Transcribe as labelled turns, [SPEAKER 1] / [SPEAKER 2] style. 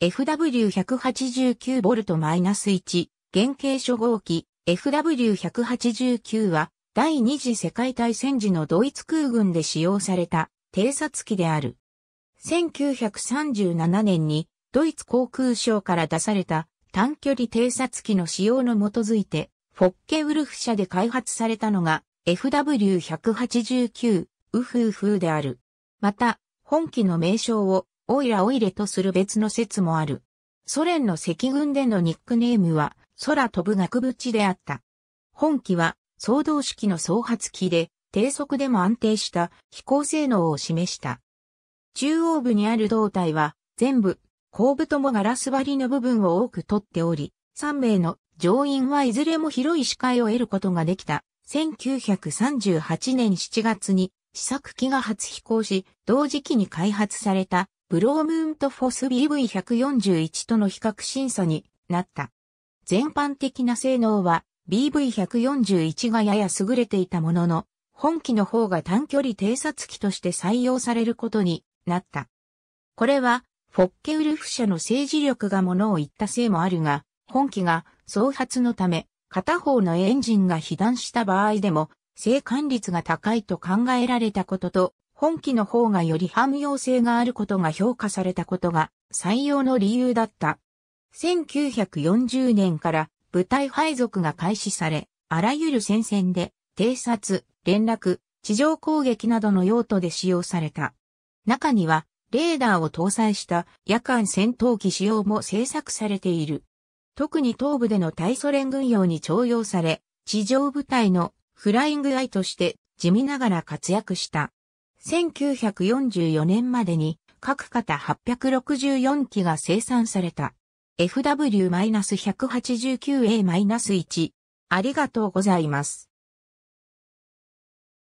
[SPEAKER 1] FW189V-1、原型初号機 FW189 は、第二次世界大戦時のドイツ空軍で使用された偵察機である。1937年にドイツ航空省から出された短距離偵察機の使用の基づいて、フォッケウルフ社で開発されたのが FW189 ウフーフーである。また、本機の名称をオイラオイレとする別の説もある。ソ連の赤軍でのニックネームは、空飛ぶ額縁であった。本機は、総動式の総発機で、低速でも安定した飛行性能を示した。中央部にある胴体は、全部、後部ともガラス張りの部分を多く取っており、3名の乗員はいずれも広い視界を得ることができた。1938年7月に試作機が初飛行し、同時期に開発されたブロームントフォス BV141 との比較審査になった。全般的な性能は BV141 がやや優れていたものの、本機の方が短距離偵察機として採用されることになった。これは、フォッケウルフ社の政治力がものを言ったせいもあるが、本機が創発のため、片方のエンジンが被弾した場合でも、生還率が高いと考えられたことと本機の方がより汎用性があることが評価されたことが採用の理由だった。1940年から部隊配属が開始され、あらゆる戦線で偵察、連絡、地上攻撃などの用途で使用された。中には、レーダーを搭載した夜間戦闘機使用も製作されている。特に東部での対ソ連軍用に徴用され、地上部隊のフライングアイとして地味ながら活躍した。1944年までに各型864機が生産された。FW-189A-1 ありがとうございます。